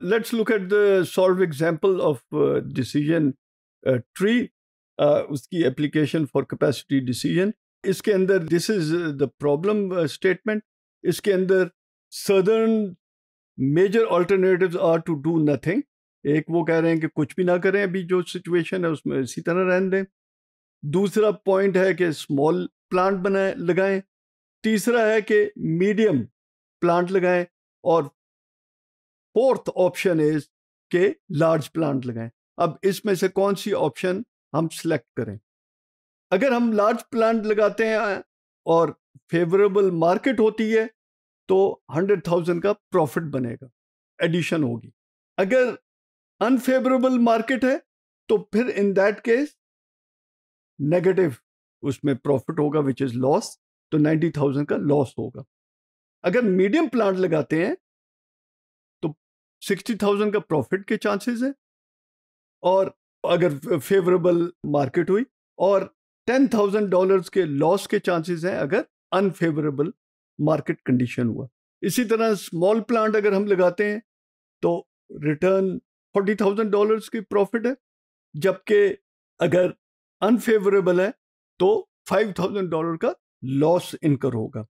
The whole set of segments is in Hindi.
let's look at the solved example of uh, decision uh, tree uh, उसकी एप्लीकेशन फॉर कैपेसिटी डिसीजन इसके अंदर this is the problem statement इसके अंदर southern major alternatives are to do nothing एक वो कह रहे हैं कि कुछ भी ना करें अभी जो सिचुएशन है उसमें इसी तरह रहने दें दूसरा पॉइंट है कि स्मॉल प्लांट बनाए लगाएं तीसरा है कि मीडियम प्लांट लगाएं और फोर्थ ऑप्शन इज के लार्ज प्लांट लगाएं अब इसमें से कौन सी ऑप्शन हम सिलेक्ट करें अगर हम लार्ज प्लांट लगाते हैं और फेवरेबल मार्केट होती है तो हंड्रेड थाउजेंड का प्रॉफिट बनेगा एडिशन होगी अगर अनफेवरेबल मार्केट है तो फिर इन दैट केस नेगेटिव उसमें प्रॉफिट होगा विच इज लॉस तो नाइन्टी थाउजेंड का लॉस होगा अगर मीडियम प्लांट लगाते हैं सिक्सटी थाउजेंड का प्रॉफिट के चांसेस है और अगर फेवरेबल मार्केट हुई और टेन थाउजेंड डॉलर के लॉस के चांसेस हैं अगर अनफेवरेबल मार्केट कंडीशन हुआ इसी तरह स्मॉल प्लांट अगर हम लगाते हैं तो रिटर्न फोर्टी थाउजेंड डॉलर की प्रॉफिट है जबकि अगर अनफेवरेबल है तो फाइव थाउजेंड डॉलर का लॉस इनकर होगा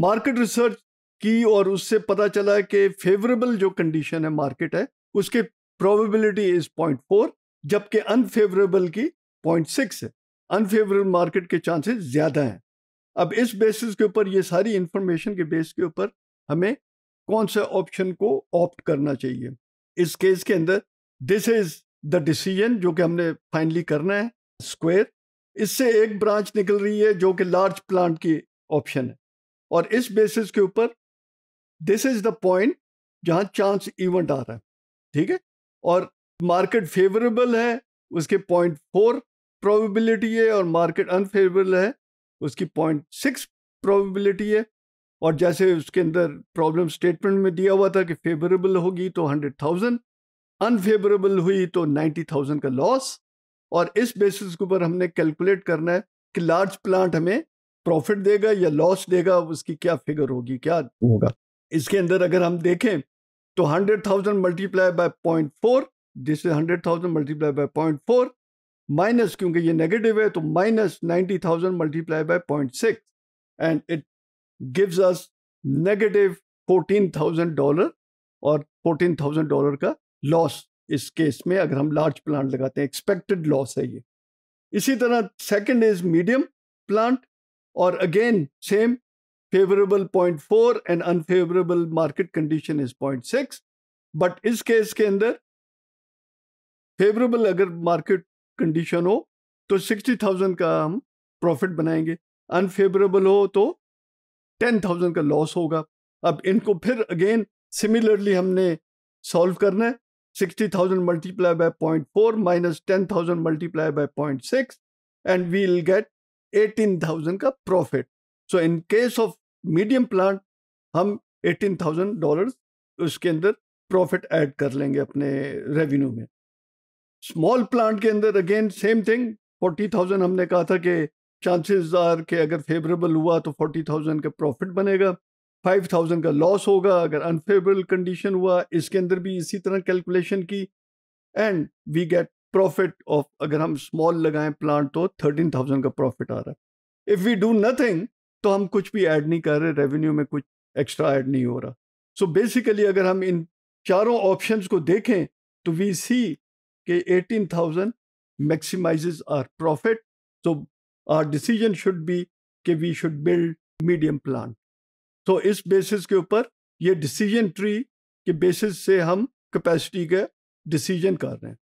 मार्केट रिसर्च की और उससे पता चला कि फेवरेबल जो कंडीशन है मार्केट है उसके प्रोबेबिलिटी इज पॉइंट फोर जबकि अनफेवरेबल की पॉइंट सिक्स है अनफेवरेबल मार्केट के चांसेस ज़्यादा हैं अब इस बेसिस के ऊपर ये सारी इंफॉर्मेशन के बेस के ऊपर हमें कौन से ऑप्शन को ऑप्ट करना चाहिए इस केस के अंदर दिस इज़ द डिसीजन जो कि हमने फाइनली करना है स्क्वेयर इससे एक ब्रांच निकल रही है जो कि लार्ज प्लांट की ऑप्शन है और इस बेसिस के ऊपर दिस इज द पॉइंट जहां चांस इवेंट आ रहा है ठीक है और मार्केट फेवरेबल है उसके पॉइंट फोर प्रोबेबिलिटी है और मार्केट अनफेवरेबल है उसकी पॉइंट सिक्स प्रोबेबिलिटी है और जैसे उसके अंदर प्रॉब्लम स्टेटमेंट में दिया हुआ था कि फेवरेबल होगी तो हंड्रेड थाउजेंड अनफेवरेबल हुई तो नाइन्टी थाउजेंड का लॉस और इस बेसिस के ऊपर हमने कैलकुलेट करना है कि लार्ज प्लांट हमें प्रॉफिट देगा या लॉस देगा उसकी क्या फिगर होगी क्या होगा इसके अंदर अगर हम देखें तो hundred thousand multiply by point four जिससे hundred thousand multiply by point four minus क्योंकि ये नेगेटिव है तो minus ninety thousand multiply by point six and it gives us negative fourteen thousand dollar और फोर्टीन थाउजेंड डॉलर का लॉस इस केस में अगर हम लार्ज प्लांट लगाते हैं एक्सपेक्टेड लॉस है ये इसी तरह सेकेंड इज मीडियम प्लांट और again same favourable point four and unfavourable market condition is point six but इस केस के अंदर फेवरेबल अगर मार्केट कंडीशन हो तो सिक्सटी थाउजेंड का हम प्रॉफिट बनाएंगे अनफेवरेबल हो तो टेन थाउजेंड का लॉस होगा अब इनको फिर अगेन सिमिलरली हमने सॉल्व करना है sixty thousand multiply by point four minus ten thousand multiply by point six and we will get eighteen thousand का profit so in case of medium plant हम एटीन थाउजेंड डॉलर उसके अंदर प्रॉफिट ऐड कर लेंगे अपने रेवेन्यू में स्मॉल प्लांट के अंदर again same thing forty thousand हमने कहा था कि चांसेस आर के अगर फेवरेबल हुआ तो फोर्टी थाउजेंड का प्रॉफिट बनेगा फाइव थाउजेंड का लॉस होगा अगर अनफेवरेबल कंडीशन हुआ इसके अंदर भी इसी तरह कैलकुलेशन की and we get profit of अगर हम स्मॉल लगाएं प्लांट तो थर्टीन थाउजेंड का प्रॉफिट आ रहा है इफ़ वी डू नथिंग तो हम कुछ भी ऐड नहीं कर रहे रेवेन्यू में कुछ एक्स्ट्रा ऐड नहीं हो रहा सो so बेसिकली अगर हम इन चारों ऑप्शन को देखें तो वी सी के eighteen thousand maximise our profit so our decision should be के we should build medium plan तो इस बेसिस के ऊपर ये डिसीजन ट्री के बेसिस से हम कैपेसिटी का डिसीजन कर रहे हैं